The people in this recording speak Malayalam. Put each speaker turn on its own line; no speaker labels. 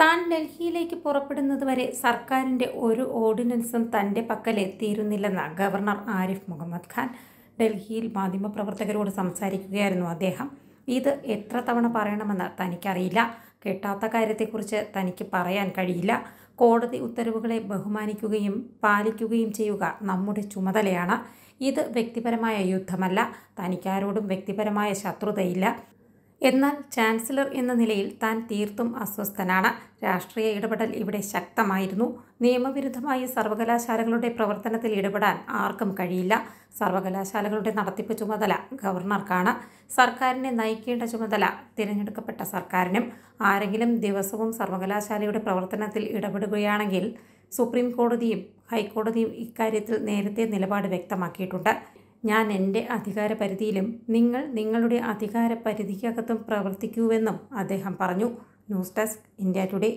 താൻ ഡൽഹിയിലേക്ക് പുറപ്പെടുന്നത് വരെ സർക്കാരിൻ്റെ ഒരു ഓർഡിനൻസും തൻ്റെ പക്കൽ എത്തിയിരുന്നില്ലെന്ന് ഗവർണർ ആരിഫ് മുഹമ്മദ് ഖാൻ ഡൽഹിയിൽ മാധ്യമപ്രവർത്തകരോട് സംസാരിക്കുകയായിരുന്നു അദ്ദേഹം ഇത് എത്ര തവണ പറയണമെന്ന് തനിക്കറിയില്ല കേട്ടാത്ത കാര്യത്തെക്കുറിച്ച് തനിക്ക് പറയാൻ കഴിയില്ല കോടതി ഉത്തരവുകളെ ബഹുമാനിക്കുകയും പാലിക്കുകയും ചെയ്യുക നമ്മുടെ ചുമതലയാണ് ഇത് വ്യക്തിപരമായ യുദ്ധമല്ല തനിക്കാരോടും വ്യക്തിപരമായ ശത്രുതയില്ല എന്നാൽ ചാൻസലർ എന്ന നിലയിൽ താൻ തീർത്തും അസ്വസ്ഥനാണ് രാഷ്ട്രീയ ഇടപെടൽ ഇവിടെ ശക്തമായിരുന്നു നിയമവിരുദ്ധമായി സർവകലാശാലകളുടെ പ്രവർത്തനത്തിൽ ഇടപെടാൻ ആർക്കും കഴിയില്ല സർവകലാശാലകളുടെ നടത്തിപ്പ് ചുമതല ഗവർണർക്കാണ് സർക്കാരിനെ നയിക്കേണ്ട ചുമതല തിരഞ്ഞെടുക്കപ്പെട്ട സർക്കാരിനും ആരെങ്കിലും ദിവസവും സർവകലാശാലയുടെ പ്രവർത്തനത്തിൽ ഇടപെടുകയാണെങ്കിൽ സുപ്രീം കോടതിയും ഹൈക്കോടതിയും ഇക്കാര്യത്തിൽ നേരത്തെ നിലപാട് വ്യക്തമാക്കിയിട്ടുണ്ട് ഞാൻ എൻ്റെ അധികാരപരിധിയിലും നിങ്ങൾ നിങ്ങളുടെ അധികാരപരിധിക്കകത്തും പ്രവർത്തിക്കൂവെന്നും അദ്ദേഹം പറഞ്ഞു ന്യൂസ് ഡെസ്ക് ഇന്ത്യ ടുഡേ